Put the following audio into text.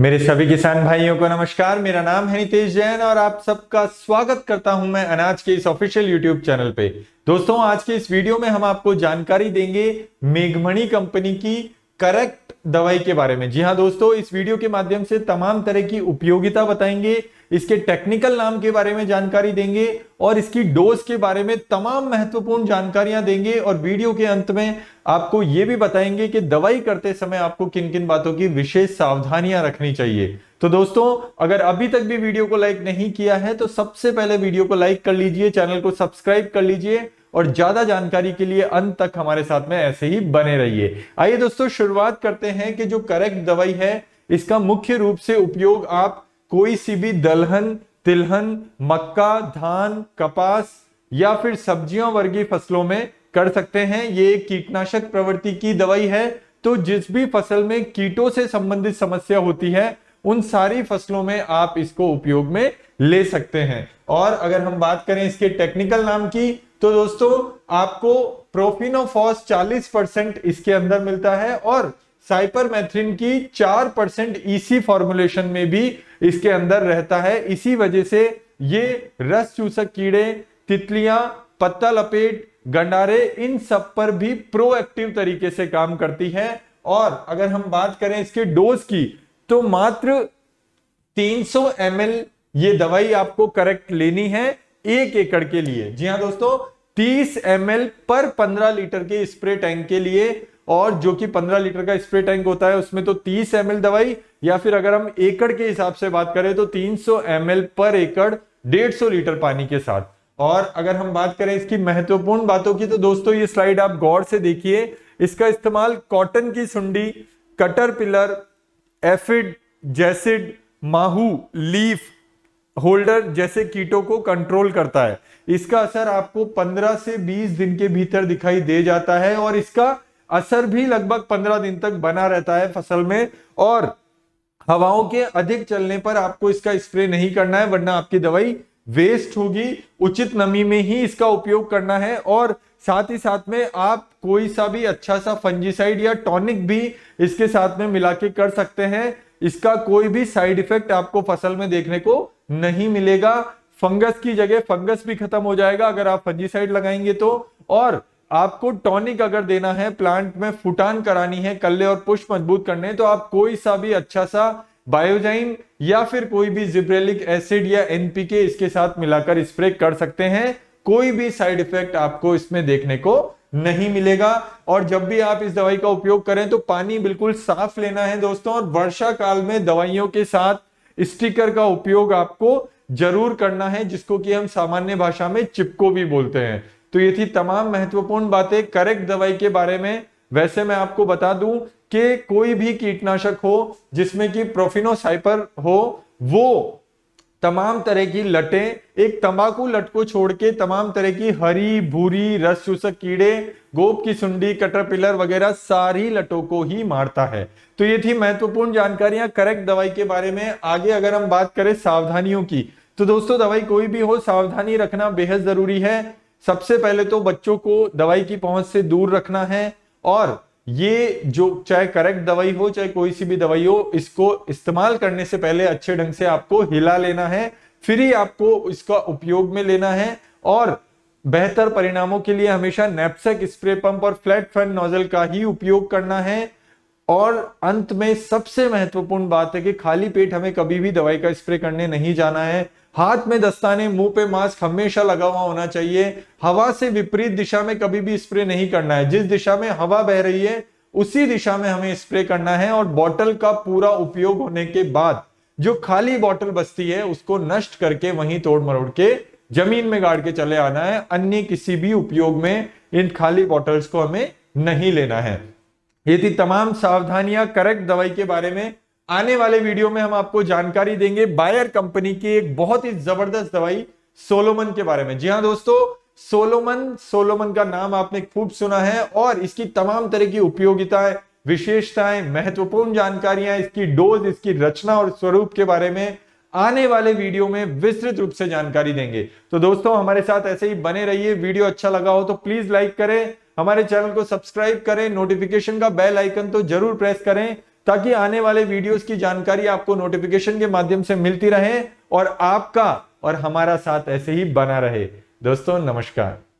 मेरे सभी किसान भाइयों को नमस्कार मेरा नाम है नितेश जैन और आप सबका स्वागत करता हूं मैं अनाज के इस ऑफिशियल यूट्यूब चैनल पे दोस्तों आज के इस वीडियो में हम आपको जानकारी देंगे मेघमणि कंपनी की करेक्ट दवाई के बारे में जी हाँ दोस्तों इस वीडियो के माध्यम से तमाम तरह की उपयोगिता बताएंगे इसके टेक्निकल नाम के बारे में जानकारी देंगे और इसकी डोज के बारे में तमाम महत्वपूर्ण जानकारियां देंगे और वीडियो के अंत में आपको ये भी बताएंगे कि दवाई करते समय आपको किन किन बातों की विशेष सावधानियां रखनी चाहिए तो दोस्तों अगर अभी तक भी वीडियो को लाइक नहीं किया है तो सबसे पहले वीडियो को लाइक कर लीजिए चैनल को सब्सक्राइब कर लीजिए और ज्यादा जानकारी के लिए अंत तक हमारे साथ में ऐसे ही बने रहिए आइए दोस्तों शुरुआत करते हैं कि जो करेक्ट दवाई है इसका मुख्य रूप से उपयोग आप कोई सी भी दलहन तिलहन मक्का धान कपास या फिर सब्जियों वर्गीय फसलों में कर सकते हैं ये कीटनाशक प्रवृत्ति की दवाई है तो जिस भी फसल में कीटों से संबंधित समस्या होती है उन सारी फसलों में आप इसको उपयोग में ले सकते हैं और अगर हम बात करें इसके टेक्निकल नाम की तो दोस्तों आपको प्रोफिनोफॉस 40 परसेंट इसके अंदर मिलता है और साइपरमेथ्रिन की 4 परसेंट ईसी e फॉर्मुलेशन में भी इसके अंदर रहता है इसी वजह से ये रस चूसक कीड़े तितलियां पत्ता लपेट गंडारे इन सब पर भी प्रोएक्टिव तरीके से काम करती है और अगर हम बात करें इसके डोज की तो मात्र 300 ml ये दवाई आपको करेक्ट लेनी है एक एकड़ के लिए जी हाँ दोस्तों 30 एम पर 15 लीटर के स्प्रे टैंक के लिए और जो कि 15 लीटर का स्प्रे टैंक होता है उसमें तो 30 एम दवाई या फिर अगर हम एकड़ के हिसाब से बात करें तो 300 सौ पर एकड़ डेढ़ सौ लीटर पानी के साथ और अगर हम बात करें इसकी महत्वपूर्ण बातों की तो दोस्तों ये स्लाइड आप गौर से देखिए इसका इस्तेमाल कॉटन की सुंडी कटर पिलर एफिड जैसिड माहू लीफ होल्डर जैसे कीटों को कंट्रोल करता है इसका असर आपको 15 से 20 दिन के भीतर दिखाई दे जाता है और इसका असर भी लगभग 15 दिन तक बना रहता है फसल में और हवाओं के अधिक चलने पर आपको इसका स्प्रे नहीं करना है वरना आपकी दवाई वेस्ट होगी उचित नमी में ही इसका उपयोग करना है और साथ ही साथ में आप कोई सा भी अच्छा सा फंजीसाइड या टॉनिक भी इसके साथ में मिला के कर सकते हैं इसका कोई भी साइड इफेक्ट आपको फसल में देखने को नहीं मिलेगा फंगस की जगह फंगस भी खत्म हो जाएगा अगर आप फंजीसाइड लगाएंगे तो और आपको टॉनिक अगर देना है प्लांट में फुटान करानी है कल्ले और पुष्प मजबूत करने तो आप कोई सा भी अच्छा सा बायोजाइन या फिर कोई भी जिब्रेलिक एसिड या एनपीके इसके साथ मिलाकर स्प्रे कर सकते हैं कोई भी साइड इफेक्ट आपको इसमें देखने को नहीं मिलेगा और जब भी आप इस दवाई का उपयोग करें तो पानी बिल्कुल साफ लेना है दोस्तों और वर्षा काल में दवाइयों के साथ स्टिकर का उपयोग आपको जरूर करना है जिसको कि हम सामान्य भाषा में चिपको भी बोलते हैं तो ये थी तमाम महत्वपूर्ण बातें करेक्ट दवाई के बारे में वैसे मैं आपको बता दूं कि कोई भी कीटनाशक हो जिसमें कि प्रोफिनोसाइपर हो वो तमाम तरह की लटें एक तंबाकू लट को छोड़ के तमाम तरह की हरी भूरी रस चूसक कीड़े गोप की सुंडी कटरपिलर वगैरह सारी लटों को ही मारता है तो ये थी महत्वपूर्ण जानकारियां करेक्ट दवाई के बारे में आगे अगर हम बात करें सावधानियों की तो दोस्तों दवाई कोई भी हो सावधानी रखना बेहद जरूरी है सबसे पहले तो बच्चों को दवाई की पहुंच से दूर रखना है और ये जो चाहे करेक्ट दवाई हो चाहे कोई सी भी दवाई हो इसको इस्तेमाल करने से पहले अच्छे ढंग से आपको हिला लेना है फिर ही आपको इसका उपयोग में लेना है और बेहतर परिणामों के लिए हमेशा नेपसेक स्प्रे पंप और फ्लैट फैन नोजल का ही उपयोग करना है और अंत में सबसे महत्वपूर्ण बात है कि खाली पेट हमें कभी भी दवाई का स्प्रे करने नहीं जाना है हाथ में दस्ताने मुंह पे मास्क हमेशा लगा हुआ होना चाहिए हवा से विपरीत दिशा में कभी भी स्प्रे नहीं करना है जिस दिशा में हवा बह रही है उसी दिशा में हमें स्प्रे करना है और बॉटल का पूरा उपयोग होने के बाद जो खाली बॉटल बचती है उसको नष्ट करके वहीं तोड़ मरोड़ के जमीन में गाड़ के चले आना है अन्य किसी भी उपयोग में इन खाली बॉटल्स को हमें नहीं लेना है ये थी तमाम सावधानियां करेक्ट दवाई के बारे में आने वाले वीडियो में हम आपको जानकारी देंगे बायर कंपनी की एक बहुत ही जबरदस्त दवाई सोलोमन के बारे में जी हाँ दोस्तों सोलोमन सोलोमन का नाम आपने खूब सुना है और इसकी तमाम तरह की उपयोगिताएं विशेषताएं महत्वपूर्ण जानकारियां इसकी डोज इसकी रचना और स्वरूप के बारे में आने वाले वीडियो में विस्तृत रूप से जानकारी देंगे तो दोस्तों हमारे साथ ऐसे ही बने रहिए वीडियो अच्छा लगा हो तो प्लीज लाइक करें हमारे चैनल को सब्सक्राइब करें नोटिफिकेशन का बेल आइकन तो जरूर प्रेस करें ताकि आने वाले वीडियोस की जानकारी आपको नोटिफिकेशन के माध्यम से मिलती रहे और आपका और हमारा साथ ऐसे ही बना रहे दोस्तों नमस्कार